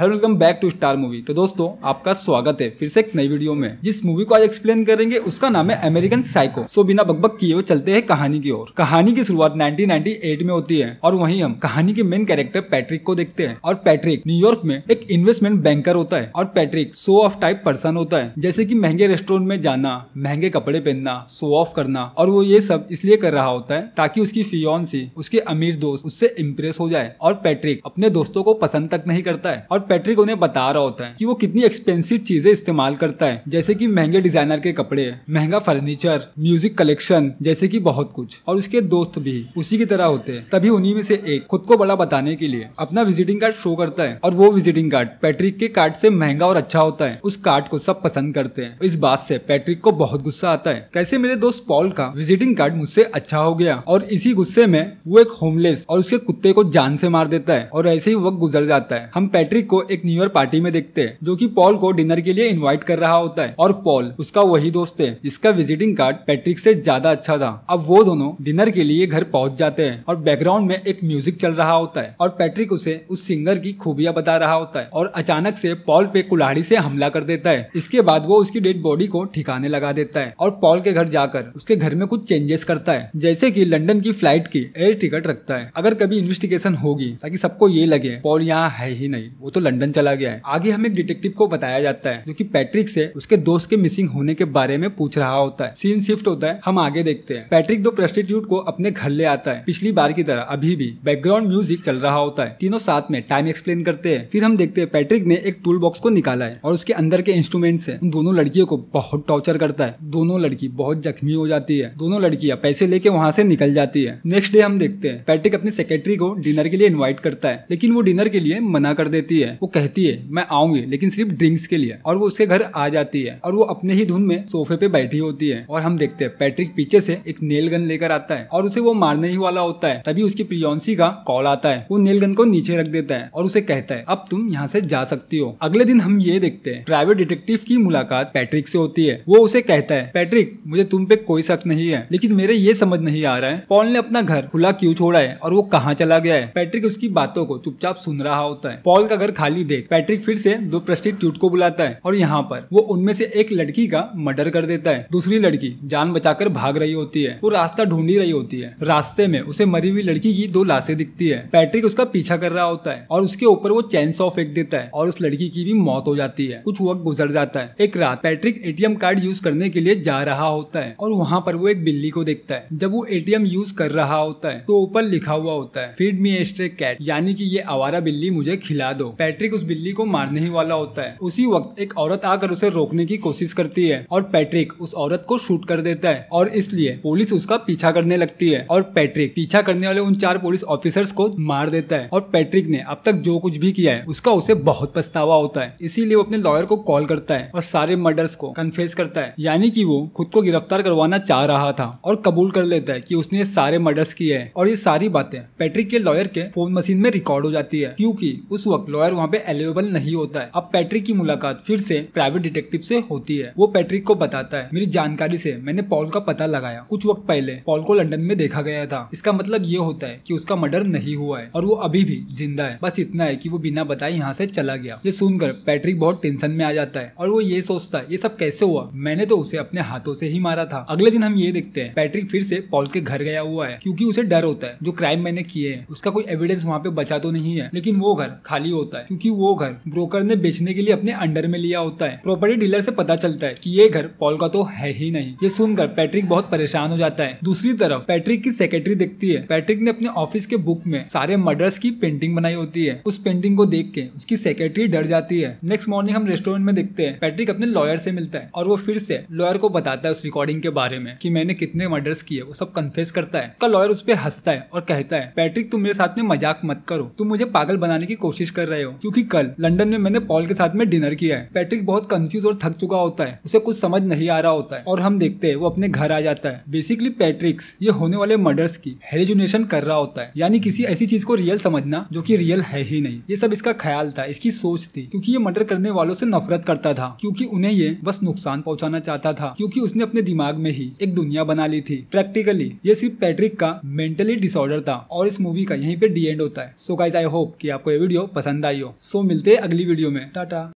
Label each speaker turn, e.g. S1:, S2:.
S1: hello welcome back to Star Movie तो दोस्तों आपका स्वागत है फिर से एक नई वीडियो में जिस मूवी को आज एक्सप्लेन करेंगे उसका नाम है अमेरिकन साइको सो बिना बकबक किए हुए चलते हैं कहानी की ओर कहानी की शुरुआत 1998 में होती है और वहीं हम कहानी के मेन कैरेक्टर पैट्रिक को देखते हैं और पैट्रिक न्यूयॉर्क में एक इन्वेस्टमेंट बैंकर होता है और Patrick show off type person होता है जैसे की महंगे रेस्टोरेंट में जाना महंगे कपड़े पहनना शो ऑफ करना और वो ये सब इसलिए कर रहा होता है ताकि उसकी फियोन उसके अमीर दोस्त उससे इम्प्रेस हो जाए और पैट्रिक अपने दोस्तों को पसंद तक नहीं करता है और पैट्रिक उन्हें बता रहा होता है कि वो कितनी एक्सपेंसिव चीजें इस्तेमाल करता है जैसे कि महंगे डिजाइनर के कपड़े महंगा फर्नीचर म्यूजिक कलेक्शन जैसे कि बहुत कुछ और उसके दोस्त भी उसी की तरह होते हैं तभी उन्हीं में से एक खुद को बड़ा बताने के लिए अपना विजिटिंग कार्ड शो करता है और वो विजिटिंग कार्ड पैट्रिक के कार्ड से महंगा और अच्छा होता है उस कार्ड को सब पसंद करते हैं इस बात से पैट्रिक को बहुत गुस्सा आता है कैसे मेरे दोस्त पॉल का विजिटिंग कार्ड मुझसे अच्छा हो गया और इसी गुस्से में वो एक होमलेस और उसके कुत्ते को जान से मार देता है और ऐसे ही वक्त गुजर जाता है हम पैट्रिक को एक न्यू ईयर पार्टी में देखते हैं जो कि पॉल को डिनर के लिए इनवाइट कर रहा होता है और पॉल उसका वही दोस्त है जिसका विजिटिंग कार्ड पैट्रिक से ज्यादा अच्छा था अब वो दोनों डिनर के लिए घर पहुंच जाते हैं और बैकग्राउंड में एक म्यूजिक चल रहा होता है और पैट्रिक उसे उस सिंगर की खूबियां बता रहा होता है और अचानक से पॉल पे कुल्हाड़ी से हमला कर देता है इसके बाद वो उसकी डेड बॉडी को ठिकाने लगा देता है और पॉल के घर जाकर उसके घर में कुछ चेंजेस करता है जैसे की लंडन की फ्लाइट की एयर टिकट रखता है अगर कभी इन्वेस्टिगेशन होगी ताकि सबको ये लगे पॉल यहाँ है ही नहीं वो तो तो लंदन चला गया है आगे हमें डिटेक्टिव को बताया जाता है जो की पैट्रिक से उसके दोस्त के मिसिंग होने के बारे में पूछ रहा होता है सीन शिफ्ट होता है हम आगे देखते हैं पैट्रिक दो प्रेस्टिट्यूट को अपने घर ले आता है पिछली बार की तरह अभी भी बैकग्राउंड म्यूजिक चल रहा होता है तीनों साथ में टाइम एक्सप्लेन करते हैं फिर हम देखते हैं पैट्रिक ने एक टूल बॉक्स को निकाला है और उसके अंदर के इंस्ट्रूमेंट से उन दोनों लड़कियों को बहुत टॉर्चर करता है दोनों लड़की बहुत जख्मी हो जाती है दोनों लड़कियां पैसे लेके वहाँ से निकल जाती है नेक्स्ट डे हम देखते हैं पैट्रिक अपने सेक्रेटरी को डिनर के लिए इन्वाइट करता है लेकिन वो डिनर के लिए मना कर देती है है वो कहती है मैं आऊंगी लेकिन सिर्फ ड्रिंक्स के लिए और वो उसके घर आ जाती है और वो अपने ही धुन में सोफे पे बैठी होती है और हम देखते हैं पैट्रिक पीछे से एक नेल गन लेकर आता है और उसे वो मारने ही वाला होता है तभी उसकी प्रियोन्सी का कॉल आता है वो नेल गन को नीचे रख देता है और उसे कहता है अब तुम यहाँ से जा सकती हो अगले दिन हम ये देखते हैं प्राइवेट डिटेक्टिव की मुलाकात पैट्रिक से होती है वो उसे कहता है पैट्रिक मुझे तुम पे कोई शक नहीं है लेकिन मेरे ये समझ नहीं आ रहा है पॉल ने अपना घर खुला क्यों छोड़ा है और वो कहाँ चला गया है पैट्रिक उसकी बातों को चुपचाप सुन रहा होता है पॉल का घर खाली देख पैट्रिक फिर से दो प्रस्टिट्यूट को बुलाता है और यहाँ पर वो उनमें से एक लड़की का मर्डर कर देता है दूसरी लड़की जान बचाकर भाग रही होती है वो रास्ता ढूंढी रही होती है रास्ते में उसे मरी हुई लड़की की दो लाशें दिखती है पैट्रिक उसका पीछा कर रहा होता है और उसके ऊपर वो चैन सौ फेंक देता है और उस लड़की की भी मौत हो जाती है कुछ वक्त गुजर जाता है एक रात पैट्रिक एटीएम कार्ड यूज करने के लिए जा रहा होता है और वहाँ पर वो एक बिल्ली को देखता है जब वो एटीएम यूज कर रहा होता है तो ऊपर लिखा हुआ होता है फीड मी एस्ट्रे कैट यानी कि ये आवारा बिल्ली मुझे खिला दो पैट्रिक उस बिल्ली को मारने ही वाला होता है उसी वक्त एक औरत आकर उसे रोकने की कोशिश करती है और पैट्रिक उस औरत को शूट कर देता है और इसलिए पुलिस उसका पीछा करने लगती है और पैट्रिक पीछा करने वाले उन चार पुलिस ऑफिसर्स को मार देता है और पैट्रिक ने अब तक जो कुछ भी किया है उसका उसे बहुत पछतावा होता है इसीलिए वो अपने लॉयर को कॉल करता है और सारे मर्डर्स को कन्फेस करता है यानी कि वो खुद को गिरफ्तार करवाना चाह रहा था और कबूल कर लेता है कि उसने ये सारे मर्डर्स किए हैं और ये सारी बातें पैट्रिक के लॉयर के फोन मशीन में रिकॉर्ड हो जाती है क्योंकि उस वक्त लॉयर वहाँ पे अवेलेबल नहीं होता है अब पैट्रिक की मुलाकात फिर से प्राइवेट डिटेक्टिव से होती है वो पैट्रिक को बताता है मेरी जानकारी से मैंने पॉल का पता लगाया कुछ वक्त पहले पॉल को लंदन में देखा गया था इसका मतलब ये होता है की उसका मर्डर नहीं हुआ है और वो अभी भी जिंदा है बस इतना है की वो बिना बताए यहाँ से चला गया ये सुनकर पैट्रिक बहुत टेंशन में आ जाता है और वो ये सोचता है ये सब कैसे हुआ मैंने तो उसे अपने हाथों से ही मारा था अगले दिन हम ये देखते हैं पैट्रिक फिर से पॉल के घर गया हुआ है क्योंकि उसे डर होता है जो क्राइम मैंने किए हैं उसका कोई एविडेंस वहाँ पे बचा तो नहीं है लेकिन वो घर खाली होता है क्योंकि वो घर ब्रोकर ने बेचने के लिए अपने अंडर में लिया होता है प्रॉपर्टी डीलर से पता चलता है कि ये घर पॉल का तो है ही नहीं ये सुनकर पैट्रिक बहुत परेशान हो जाता है दूसरी तरफ पैट्रिक की सेक्रेटरी दिखती है पैट्रिक ने अपने ऑफिस के बुक में सारे मर्डर्स की पेंटिंग बनाई होती है उस पेंटिंग को देख के उसकी सेक्रेटरी डर जाती है नेक्स्ट मॉर्निंग हम रेस्टोरेंट में देखते हैं पैट्रिक अपने लॉयर से मिलता है और वो फिर से लॉयर को बताता है उस रिकॉर्डिंग के बारे में कि मैंने कितने मर्डर्स किए वो सब कन्फेस करता है का लॉयर उस पर हंसता है और कहता है पैट्रिक तुम मेरे साथ में मजाक मत करो तुम मुझे पागल बनाने की कोशिश कर रहे हो क्योंकि कल लंदन में मैंने पॉल के साथ में डिनर किया है पैट्रिक बहुत कंफ्यूज और थक चुका होता है उसे कुछ समझ नहीं आ रहा होता है और हम देखते हैं वो अपने घर आ जाता है बेसिकली पैट्रिक्स ये होने वाले मर्डर्स की हेलिजुनेशन कर रहा होता है यानी किसी ऐसी चीज को रियल समझना जो की रियल है ही नहीं ये सब इसका ख्याल था इसकी सोच थी क्यूँकी ये मर्डर करने वालों से नफरत करता था क्यूँकी उन्हें ये बस नुकसान पहुँचाना चाहता था क्यूँकी उसने अपने दिमाग में ही एक दुनिया बना ली थी प्रैक्टिकली ये सिर्फ पैट्रिक का मेंटली डिसऑर्डर था और इस मूवी का यहीं पे डी एंड होता है सो गाइज आई होप कि आपको ये वीडियो पसंद आई हो सो मिलते हैं अगली वीडियो में टाटा